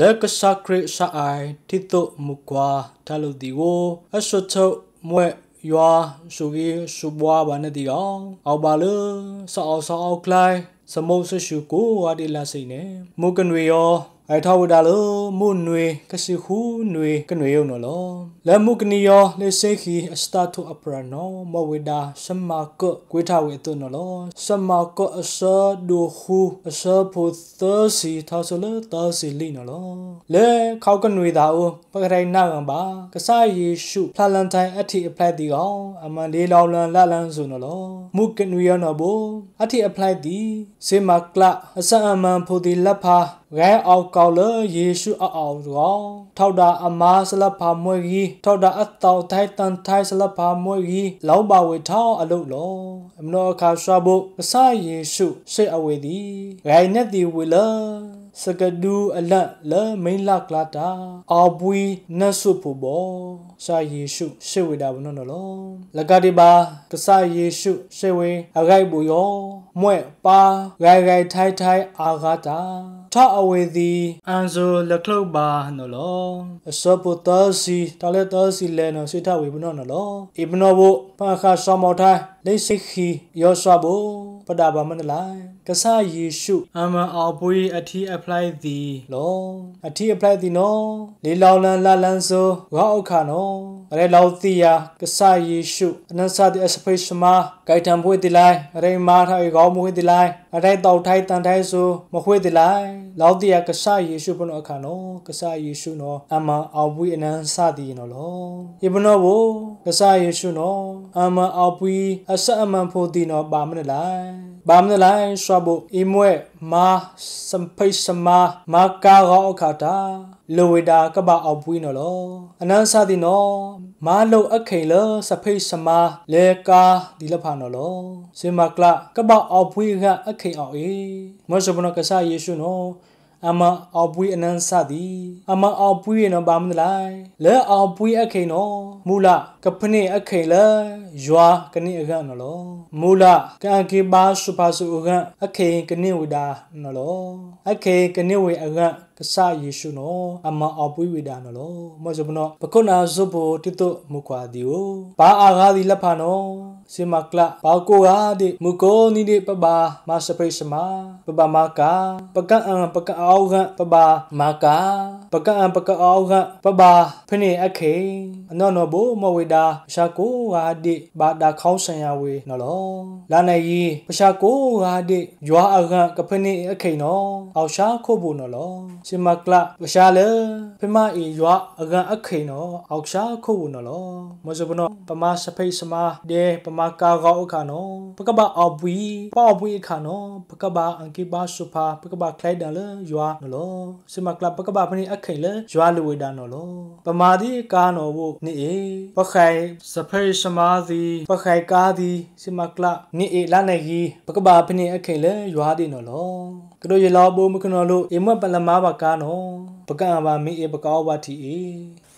လက်ကစာခရစ်စာအိုင်တိတုမူကွာတလူဒီကိုအစတ်ထုတ်မွဲ့ရွာဆူကြီးဆူဘွားဘာနဲ့ဒီကောင်အောက်ပါလေဆောက်အောင်ဆောက်အောင်ကလိုက်စမုတ်ဆူရှူကိုဝါဒီလာစိနေမုကန်ရီယောအိုက်ထောဝဒါလုမုနွေကစီခုနွေကနွေယုံနော်လောလမုကနီယောလေစေခီအစတာတုအပရနောမဝေဒါစမကကွေထဝေတုနော်လောစမကအစဒူခုအစပုသစီသောဆလသစီလီနော်လောလေခောက်ကနွေသာအိုပကရိုင်နာကပါကဆာယေရှုဖလာလန်တိုင်းအထီအဖလိုက်တီကောင်အမန်လေးလောင်လန်လလန်ဆိုနော်လောမုကနွေယောနော်ဘောအထီအဖလိုက်တီစေမကလအစအမန်ဖိုဒီလက်ဖာရဲအောက်ကောလယေရှုအောင်ရောထောက်တာအမားဆလဖာမွေကြီးထောက်တာအတောက်ထိုင်တန်ထိုင်ဆလဖာမွေကြီးလောက်ပါဝေထောင်းအလုပ်လောအမနောအခါဆွာဖို့အစယေရှုစိတ်အဝေသည်ဂိုင်နဲ့တီဝေလောစကဒူအလတ်လမိန်လကလာတာအပွီနဆုဖဘောစာယေရှုရှေဝေဒါဘနနော်လောလကတိပါကဆာယေရှုရှေဝေအဂိုက်ဘူယောမွဲ့ပါဂိုင်ဂိုင်ထိုင်ထိုင်အာဂါတာထအဝေသည်အန်ဇိုလကလုတ်ပါနော်လောအစောပုတစီတလက်တစီလဲနော်စိထဝေဘနနော်လောဣဘနောဘဖခါဆောမောထိုင်လိစိခီယောဆဘဘောပတာဘာမန္တလိုင်ကဆာယေရှု အမအောပွေးအထီ apply သည်လောအထီ apply သည်နော် လေလောင်လန်လာလန်ဆိုဝါဥခါနော်ရဲလောသီယာကဆာယေရှုအနန္စတိအစဖိရှမာဂိုင်တံပွေးတိလိုင်ရဲမာထာေကောင်းမွေးတိလိုင်အတိုင်းတောက်ထိုင်းတန်ထိုင်းဆိုမခွေးတိလိုင်လောသီယာကဆာယေရှုဘုနောအခါနော်ကဆာယေရှုနော်အမအောပွေးအနန္စတိနော်လောယေဘနောဘကဆာယေရှုနော်အမအောပွေးအဆက်အမှန်ဖို့တိနော်ပါမနလိုင်ဘာမနလိုင်းရှဘအီမွဲမာစံဖိစမာမာကာရောခတာလဝေဒာကဘာအပွီးနော်လောအနန်းစသည်နော်မာလုံအခိန်လစဖိစမာလေကာဒီလဖာနော်လောစေမကလကဘာအပွီးကအခိန်အောင်အေမရှဘနကဆာယေရှုနော်အမအော်ပွေးအနန်းစသည် အမအော်ပွေးရနဘာမလိုက်လဲအော်ပွေးအခိနောမူလကဖနေအခိလဲယွာကနေအကနော်လောမူလကံကေပါစုပါစုအကအခိကနေဝဒနော်လောအခိကနေဝေအကကဆာယေရှုနောအမအပွေးဝေဒါနောလောမောဇမနောပကုနာဇုဘောတိတုမူခွာဒီယောဘာအာဂါဒီလဖာနောစေမကလဘာကိုဂါဒီမူကိုနီဒီပဘာမစပိစမာပဘာမာကာပကအံပကအောဂံပဘာမာကာပကံပကအောက်ကပပါဖနေအခေအနော်နော်ဘိုမဝေတာပရှာကိုဟာဒီဘာတာခေါင်းဆန်ရဝေနော်လောလာနေကြီးပရှာကိုဟာဒီယွာအခန့်ကဖနေအခေနော်အောက်ရှာခုတ်ဖို့နော်လောစင်မကလပရှာလေဖမအီယွာအခန့်အခေနော်အောက်ရှာခုတ်ဖို့နော်လောမစပနောပမစဖိစမာဒေပမကာကောက်အခါနော်ပကပအောက်ပွီပေါက်ပွီအခါနော်ပကပအန်ကိပါစုဖာပကပခလိုက်တယ်လေယွာနော်လောစင်မကလပကပဖနေအအခိလေရွာလူဝေတာနော်လောပမာတိကာနော်ဘုနိအေပခိုင်စဖေရှမာတိပခိုင်ကာတိစမကလနိအေလာနေကြီးပကဘာဖနိအခိလေရွာတိနော်လောကတို့ရလောဘုမခနော်လို့အမွတ်ပလမားပါကာနော်ပကံပါမိအေပကောဘာတီအေ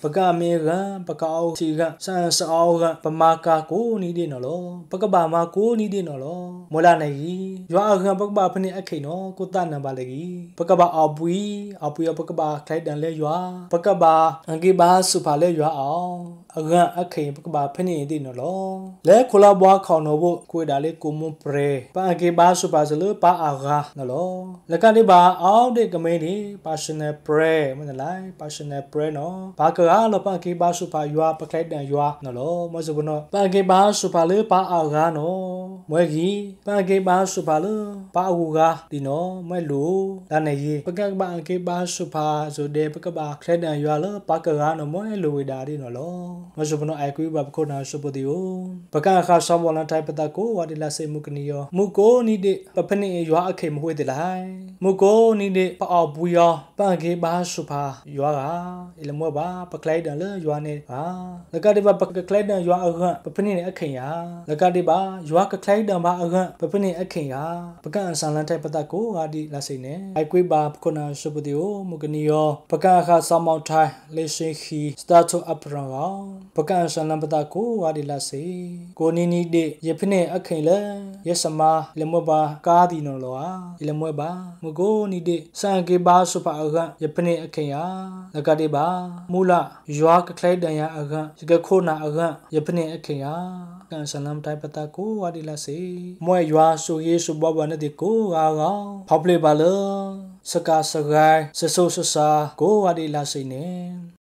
ပကမေကံပကအောစီကံစံစအောကံပမာကာကိုနီးတဲ့နော်လောပကပမာကိုနီးတဲ့နော်လောမလာနေကြီးရွာအခံပကပဖနေအခိနော်ကိုတနံပါလေကြီးပကပအပွီအပွီပကပထိုက်တန်လဲရွာပကပအင်္ဂိဘာစုဖာလဲရွာအောင်အကန်အခေပကဘာဖနေဒီနော်လောလဲခလာဘွားခေါနော်ဘို့ကိုဒါလေးကိုမွန်ပရေပါအကေဘာစူပါစလပါအာဂါနော်လောလကလေးပါအောက်တဲ့ကမင်းဒီ personal prayer မနလိုက် personal prayer နော်ဘာကအားလောပါကေဘာစူပါယွာပကလိုက်တန်ယွာနော်လောမစဘနော်ပါကေဘာစူပါလေပါအာဂါနော်မွဲကြီးပါကေဘာစူပါလေပါအူဂါဒီနော်မွဲလူဒါနေကြီးပကဘာကေဘာစူပါဆိုတဲ့ပကဘာခလက်တန်ယွာလောပါကအားနော်မွဲလူဝေတာဒီနော်လောမရှုဘနောအိုက်ကွေးဘပခုနာရှုပဒီယိုဘကအခါဆောင်ပေါ်လန်တိုင်ပတကိုဝါဒီလာစေမုကနီယောမုကိုနိတိပဖနိရွာအခေမွေးတလိုင်မုကိုနိတိပအောဘူးယောပန်ကေဘာရှုဖာရွာကအလမောဘာပကလိုက်တန်လေရွာနေဟာလကတိဘပကလိုက်တန်ရွာအခန့်ပဖနိအခေယာလကတိဘရွာကကလိုက်တန်ဘာအခန့်ပဖနိအခေယာဘကအဆန်လန်တိုင်ပတကိုဝါဒီလာစေနေအိုက်ကွေးဘပခုနာရှုပဒီယိုမုကနီယောဘကအခါဆောင်မောင်ထိုင်လေရှိခီစတာတူအပရောပကံဆန်လံပတာကိုဝါဒီလာစေကိုနီနီဒေယဖနေအခိုင်လေယစမာလမဘာကာဒီနော်လောာလမွဲပါမကိုနီဒေစံကေဘာစပါအခယဖနေအခိုင်ယာလကတိပါမူလရွာကခလိုက်တန်ယာအခယကခိုနာအခယဖနေအခိုင်ယာကန်ဆလမ်တိုင်ပတာကိုဝါဒီလာစေမွဲရွာဆူရေဆူဘဘနဒီကိုဂါဂါဖောက်ပလေပါလောစကာစဂိုင်းဆဆုဆဆာကိုဝါဒီလာစိနေ